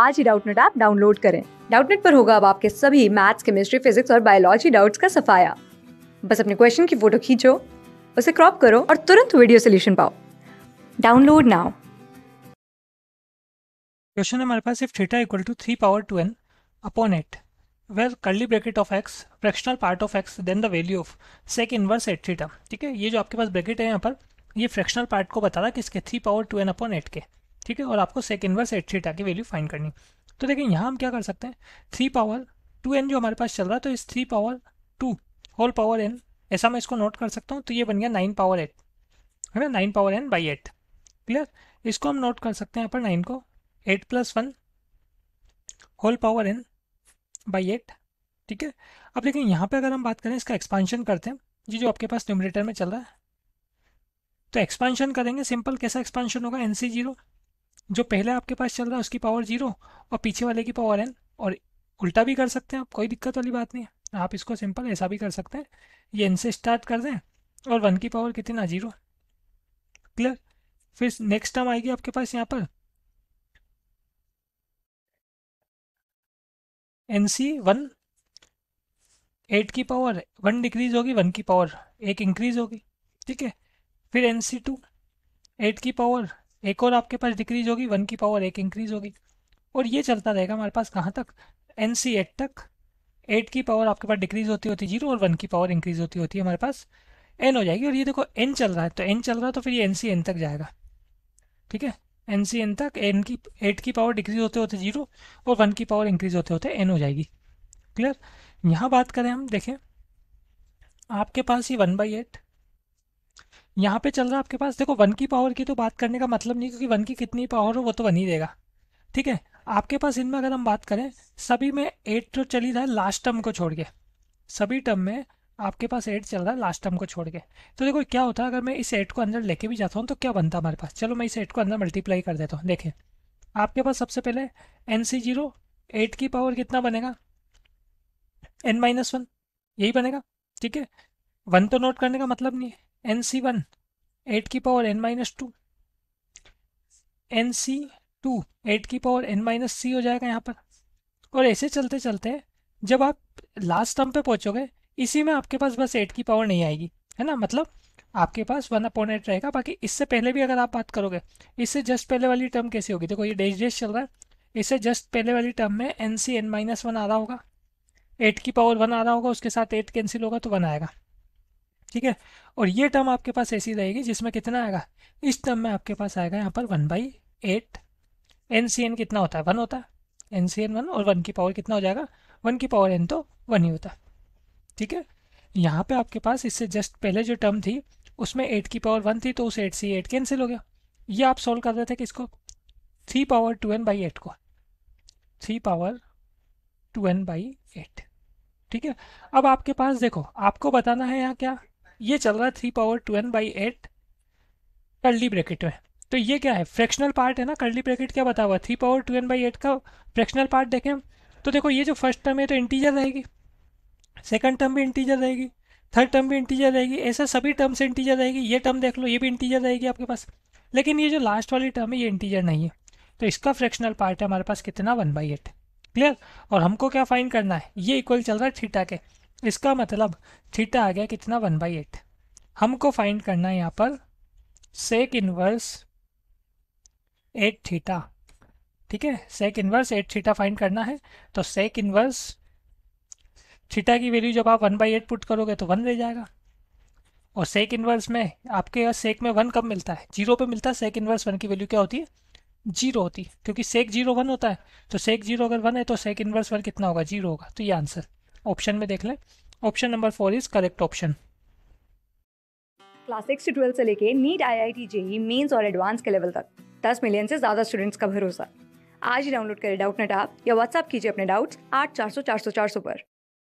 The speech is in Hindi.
आज ही डाउटनेट ऐप डाउनलोड करें डाउटनेट पर होगा अब आपके सभी मैथ्स केमिस्ट्री फिजिक्स और बायोलॉजी डाउट्स का सफाया बस अपने क्वेश्चन की फोटो खींचो उसे क्रॉप करो और तुरंत वीडियो सोल्यूशन पाओ डाउनलोड नाउ क्वेश्चन हमारे पास if theta equal to three power two n upon eight where curly bracket of x fractional part of x then the value of sec inverse eight theta ठीक है ये जो आपके पास ब्रैकेट है यहाँ पर ये फ्रैक्शनल पार्ट को बता रहा है किसके three power two n upon eight के ठीक है और आपको सेक इनवर्स एट थीटा की वैल्यू फाइंड करनी तो देखिए यहाँ हम क्या कर सकते हैं थ्री पावर टू एन जो हमारे पास चल रहा है तो इस three power two whole power n ऐसा मैं इसको नोट कर सकता हूँ तो ये बन गया नाइन पावर एट है ना nine power n by eight clear इसको हम नोट कर सकते हैं यहाँ पर नाइन को eight plus one whole power n by eight ठीक है अब देखिए यहाँ पे अगर हम बात करें इसका एक्सपांशन करते हैं जी जो आपके पास न्यूमरेटर में चल रहा है तो एक्सपांशन करेंगे सिंपल कैसा एक्सपांशन होगा एन सी जीरो जो पहले आपके पास चल रहा है उसकी पावर जीरो और पीछे वाले की पावर एन और उल्टा भी कर सकते हैं आप कोई दिक्कत वाली बात नहीं है आप इसको सिंपल ऐसा भी कर सकते हैं ये एन से स्टार्ट कर दें और वन की पावर कितना जीरो क्लियर फिर नेक्स्ट टर्म आएगी आपके पास यहाँ पर एन सी वन एट की पावर वन डिक्रीज होगी वन की पावर एक इंक्रीज होगी ठीक है फिर एन सी टू एट की पावर एक और आपके पास डिक्रीज होगी वन की पावर एक इंक्रीज होगी और ये चलता रहेगा हमारे पास कहाँ तक एन सी एट तक एट की पावर आपके पास डिक्रीज होती होती जीरो और वन की पावर इंक्रीज होती होती है हमारे पास एन हो जाएगी और ये देखो एन चल रहा है तो एन चल रहा है तो फिर ये एन सी एन तक जाएगा ठीक है एन सी एन तक एन की एट की पावर डिक्रीज होते होते जीरो और वन की पावर इंक्रीज होते होते एन हो जाएगी क्लियर यहाँ बात करें हम देखें आपके पास ये वन बाई एट यहाँ पे चल रहा है आपके पास देखो वन की पावर की तो बात करने का मतलब नहीं क्योंकि वन की कितनी पावर हो वो तो वन ही देगा ठीक है आपके पास इनमें अगर हम बात करें सभी में एट तो चली रहा है लास्ट टर्म को छोड़ के सभी टर्म में आपके पास एट चल रहा है लास्ट टर्म को छोड़ के तो देखो क्या होता है अगर मैं इस एट को अंदर लेके भी जाता हूँ तो क्या बनता है हमारे पास चलो मैं इस एट को अंदर मल्टीप्लाई कर देता हूँ देखें आपके पास सबसे पहले एन सी जीरो एट की पावर कितना बनेगा एन माइनस वन यही बनेगा ठीक है वन तो नोट करने का मतलब नहीं है एन सी वन एट की power n minus two n C two eight की पावर एन माइनस सी हो जाएगा यहाँ पर और ऐसे चलते चलते जब आप लास्ट टर्म पे पहुँचोगे इसी में आपके पास बस एट की पावर नहीं आएगी है ना मतलब आपके पास वन अपॉन एट रहेगा बाकी इससे पहले भी अगर आप बात करोगे इससे जस्ट पहले वाली टर्म कैसी होगी देखो ये डेज डेज चल रहा है इससे जस्ट पहले वाली टर्म में n C n minus one आ रहा होगा एट की पावर वन आ रहा होगा उसके साथ एट कैंसिल होगा तो वन आएगा ठीक है और ये टर्म आपके पास ऐसी रहेगी जिसमें कितना आएगा इस टर्म में आपके पास आएगा यहाँ पर one by eight n C n कितना होता है वन होता है एन सी एन वन और वन की पावर कितना हो जाएगा वन की पावर एन तो वन ही होता ठीक है यहाँ पे आपके पास इससे जस्ट पहले जो टर्म थी उसमें एट की पावर वन थी तो उस एट से एट कैंसिल हो गया ये आप सोल्व कर रहे थे किसको three power two n by eight को three power two n by eight ठीक है अब आपके पास देखो आपको बताना है यहाँ क्या ये चल रहा है three power two n by eight curly bracket में तो ये क्या है फ्रैक्शनल पार्ट है ना कर्ली ब्रैकेट क्या बता हुआ three power two n by eight का फ्रैक्शनल पार्ट देखें तो देखो ये जो फर्स्ट टर्म है तो इंटीजर रहेगी सेकंड टर्म भी इंटीजर रहेगी थर्ड टर्म भी इंटीजर रहेगी ऐसा सभी टर्म से इंटीजर रहेगी ये टर्म देख लो ये भी इंटीजर रहेगी आपके पास लेकिन ये जो लास्ट वाली टर्म है ये इंटीजर नहीं है तो इसका फ्रैक्शनल पार्ट है हमारे पास कितना वन बाई एट क्लियर और हमको क्या फाइन करना है ये इक्वल चल रहा है थीटा के इसका मतलब थीटा आ गया कितना वन बाई एट हमको फाइंड करना है यहाँ पर सेक इनवर्स एट थीटा ठीक है sec inverse eight theta find करना है तो सेक इनवर्स थीटा की वैल्यू जब आप वन बाई एट पुट करोगे तो वन रह जाएगा और सेक इनवर्स में आपके यहाँ सेक में वन कब मिलता है जीरो पे मिलता है सेक इनवर्स वन की वैल्यू क्या होती है जीरो होती है क्योंकि सेक जीरो वन होता है तो सेक जीरो अगर वन है तो सेक इनवर्स वन कितना होगा जीरो होगा तो ये आंसर ऑप्शन में देख लें option number four is correct option class six twelve से लेके NEET I I T JEE mains और एडवांस के लेवल तक दस मिलियन से ज़्यादा स्टूडेंट्स का भरोसा आज ही डाउनलोड करें डाउट नेट आप या व्हाट्सअप कीजिए अपने डाउट्स आठ चार सौ चार सौ चार सौ पर